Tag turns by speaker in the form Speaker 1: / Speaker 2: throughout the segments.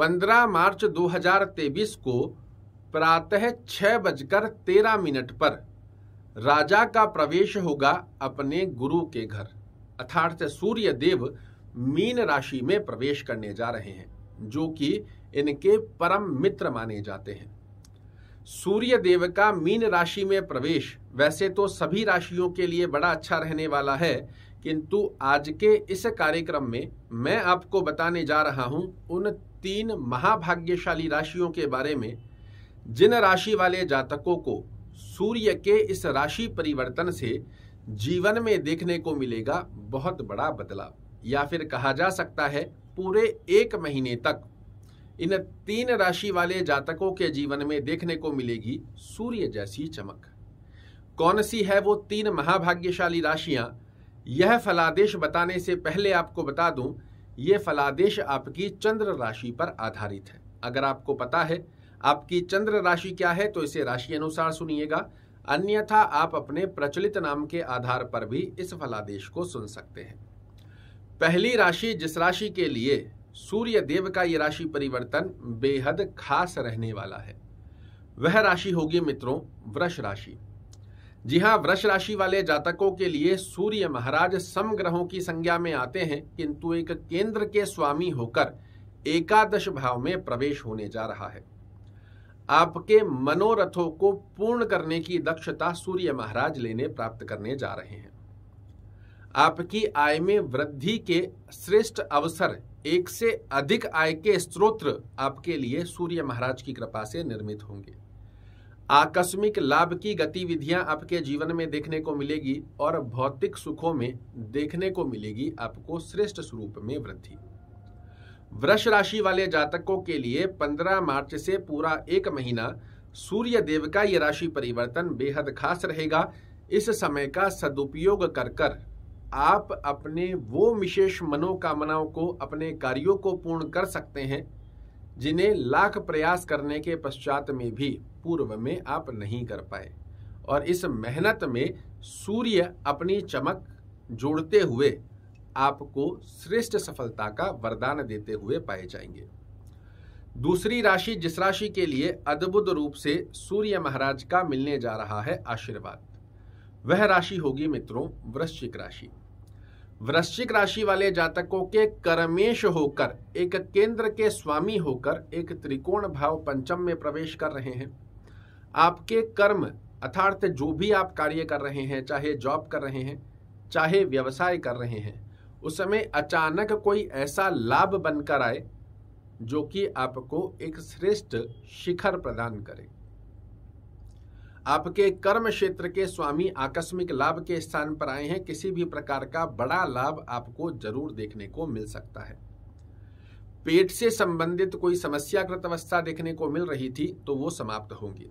Speaker 1: 15 मार्च 2023 को प्रातः छह बजकर तेरह मिनट पर राजा का प्रवेश होगा अपने गुरु के घर अर्थात सूर्य देव मीन राशि में प्रवेश करने जा रहे हैं जो कि इनके परम मित्र माने जाते हैं सूर्य देव का मीन राशि में प्रवेश वैसे तो सभी राशियों के लिए बड़ा अच्छा रहने वाला है किंतु आज के इस कार्यक्रम में मैं आपको बताने जा रहा हूं उन तीन महाभाग्यशाली राशियों के बारे में जिन राशि वाले जातकों को सूर्य के इस राशि परिवर्तन से जीवन में देखने को मिलेगा बहुत बड़ा बदलाव या फिर कहा जा सकता है पूरे एक महीने तक इन तीन राशि वाले जातकों के जीवन में देखने को मिलेगी सूर्य जैसी चमक कौन सी है वो तीन महाभाग्यशाली राशियां यह फलादेश बताने से पहले आपको बता दूं ये फलादेश आपकी चंद्र राशि पर आधारित है अगर आपको पता है आपकी चंद्र राशि क्या है तो इसे राशि अनुसार सुनिएगा अन्यथा आप अपने प्रचलित नाम के आधार पर भी इस फलादेश को सुन सकते हैं पहली राशि जिस राशि के लिए सूर्य देव का ये राशि परिवर्तन बेहद खास रहने वाला है वह राशि होगी मित्रों वृष राशि जी हाँ वृक्ष राशि वाले जातकों के लिए सूर्य महाराज समग्रहों की संज्ञा में आते हैं किंतु एक केंद्र के स्वामी होकर एकादश भाव में प्रवेश होने जा रहा है आपके मनोरथों को पूर्ण करने की दक्षता सूर्य महाराज लेने प्राप्त करने जा रहे हैं आपकी आय में वृद्धि के श्रेष्ठ अवसर एक से अधिक आय के स्रोत आपके लिए सूर्य महाराज की कृपा से निर्मित होंगे आकस्मिक लाभ की गतिविधियां आपके जीवन में देखने को मिलेगी और भौतिक सुखों में देखने को मिलेगी आपको श्रेष्ठ स्वरूप में वृद्धि वृष राशि वाले जातकों के लिए 15 मार्च से पूरा एक महीना सूर्य देव का यह राशि परिवर्तन बेहद खास रहेगा इस समय का सदुपयोग कर कर आप अपने वो विशेष मनोकामनाओं को अपने कार्यों को पूर्ण कर सकते हैं जिन्हें लाख प्रयास करने के पश्चात में भी पूर्व में आप नहीं कर पाए और इस मेहनत में सूर्य अपनी चमक जोड़ते हुए आपको श्रेष्ठ सफलता का वरदान देते हुए पाए जाएंगे दूसरी राशि जिस राशि के लिए अद्भुत रूप से सूर्य महाराज का मिलने जा रहा है आशीर्वाद वह राशि होगी मित्रों वृश्चिक राशि वृश्चिक राशि वाले जातकों के कर्मेश होकर एक केंद्र के स्वामी होकर एक त्रिकोण भाव पंचम में प्रवेश कर रहे हैं आपके कर्म अर्थार्थ जो भी आप कार्य कर रहे हैं चाहे जॉब कर रहे हैं चाहे व्यवसाय कर रहे हैं उस समय अचानक कोई ऐसा लाभ बनकर आए जो कि आपको एक श्रेष्ठ शिखर प्रदान करे आपके कर्म क्षेत्र के स्वामी आकस्मिक लाभ के स्थान पर आए हैं किसी भी प्रकार का बड़ा लाभ आपको जरूर देखने को मिल सकता है पेट से संबंधित कोई समस्याकृत अवस्था देखने को मिल रही थी तो वो समाप्त होंगी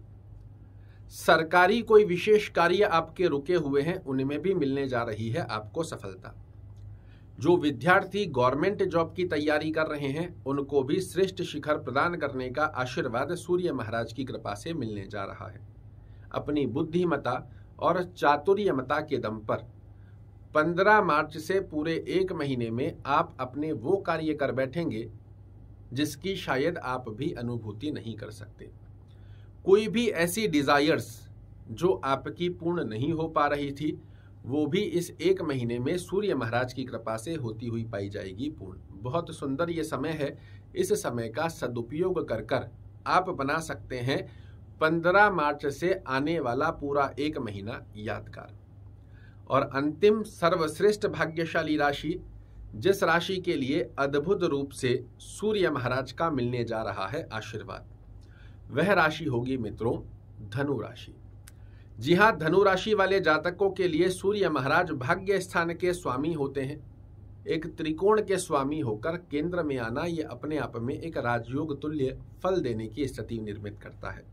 Speaker 1: सरकारी कोई विशेष कार्य आपके रुके हुए हैं उनमें भी मिलने जा रही है आपको सफलता जो विद्यार्थी गवर्नमेंट जॉब की तैयारी कर रहे हैं उनको भी श्रेष्ठ शिखर प्रदान करने का आशीर्वाद सूर्य महाराज की कृपा से मिलने जा रहा है अपनी बुद्धिमता और चातुर्यमता के दम पर 15 मार्च से पूरे एक महीने में आप अपने वो कार्य कर बैठेंगे जिसकी शायद आप भी अनुभूति नहीं कर सकते कोई भी ऐसी डिज़ायर्स जो आपकी पूर्ण नहीं हो पा रही थी वो भी इस एक महीने में सूर्य महाराज की कृपा से होती हुई पाई जाएगी पूर्ण बहुत सुंदर ये समय है इस समय का सदुपयोग कर कर आप बना सकते हैं 15 मार्च से आने वाला पूरा एक महीना यादगार और अंतिम सर्वश्रेष्ठ भाग्यशाली राशि जिस राशि के लिए अद्भुत रूप से सूर्य महाराज का मिलने जा रहा है आशीर्वाद वह राशि होगी मित्रों धनु राशि जी हाँ धनु राशि वाले जातकों के लिए सूर्य महाराज भाग्य स्थान के स्वामी होते हैं एक त्रिकोण के स्वामी होकर केंद्र में आना ये अपने आप में एक राजयोग तुल्य फल देने की स्थिति निर्मित करता है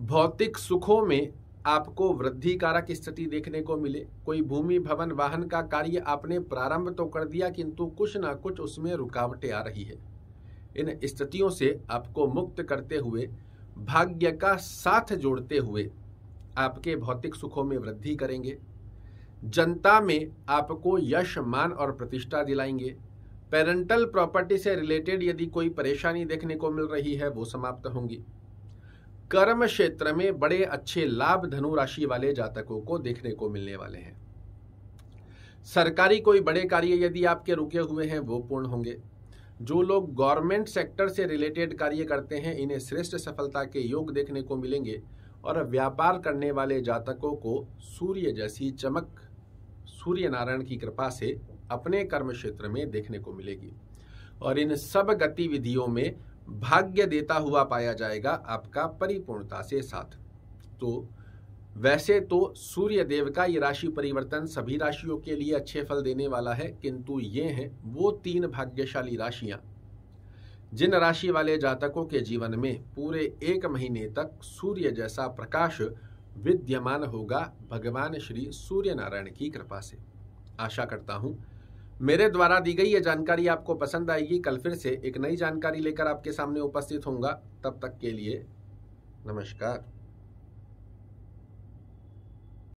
Speaker 1: भौतिक सुखों में आपको वृद्धि कारक स्थिति देखने को मिले कोई भूमि भवन वाहन का कार्य आपने प्रारंभ तो कर दिया किंतु कुछ ना कुछ उसमें रुकावटें आ रही है इन स्थितियों से आपको मुक्त करते हुए भाग्य का साथ जोड़ते हुए आपके भौतिक सुखों में वृद्धि करेंगे जनता में आपको यश मान और प्रतिष्ठा दिलाएंगे पेरेंटल प्रॉपर्टी से रिलेटेड यदि कोई परेशानी देखने को मिल रही है वो समाप्त होंगी कर्म क्षेत्र में बड़े अच्छे लाभ धनु राशि वाले जातकों को देखने को मिलने वाले हैं सरकारी कोई बड़े कार्य यदि आपके रुके हुए हैं वो पूर्ण होंगे जो लोग गवर्नमेंट सेक्टर से रिलेटेड कार्य करते हैं इन्हें श्रेष्ठ सफलता के योग देखने को मिलेंगे और व्यापार करने वाले जातकों को सूर्य जैसी चमक सूर्य नारायण की कृपा से अपने कर्म क्षेत्र में देखने को मिलेगी और इन सब गतिविधियों में भाग्य देता हुआ पाया जाएगा आपका परिपूर्णता से साथ तो वैसे तो सूर्य देव का ये राशि परिवर्तन सभी राशियों के लिए अच्छे फल देने वाला है किंतु ये हैं वो तीन भाग्यशाली राशियां जिन राशि वाले जातकों के जीवन में पूरे एक महीने तक सूर्य जैसा प्रकाश विद्यमान होगा भगवान श्री सूर्य नारायण की कृपा से आशा करता हूँ मेरे द्वारा दी गई ये जानकारी आपको पसंद आएगी कल फिर से एक नई जानकारी लेकर आपके सामने उपस्थित होंगे तब तक के लिए नमस्कार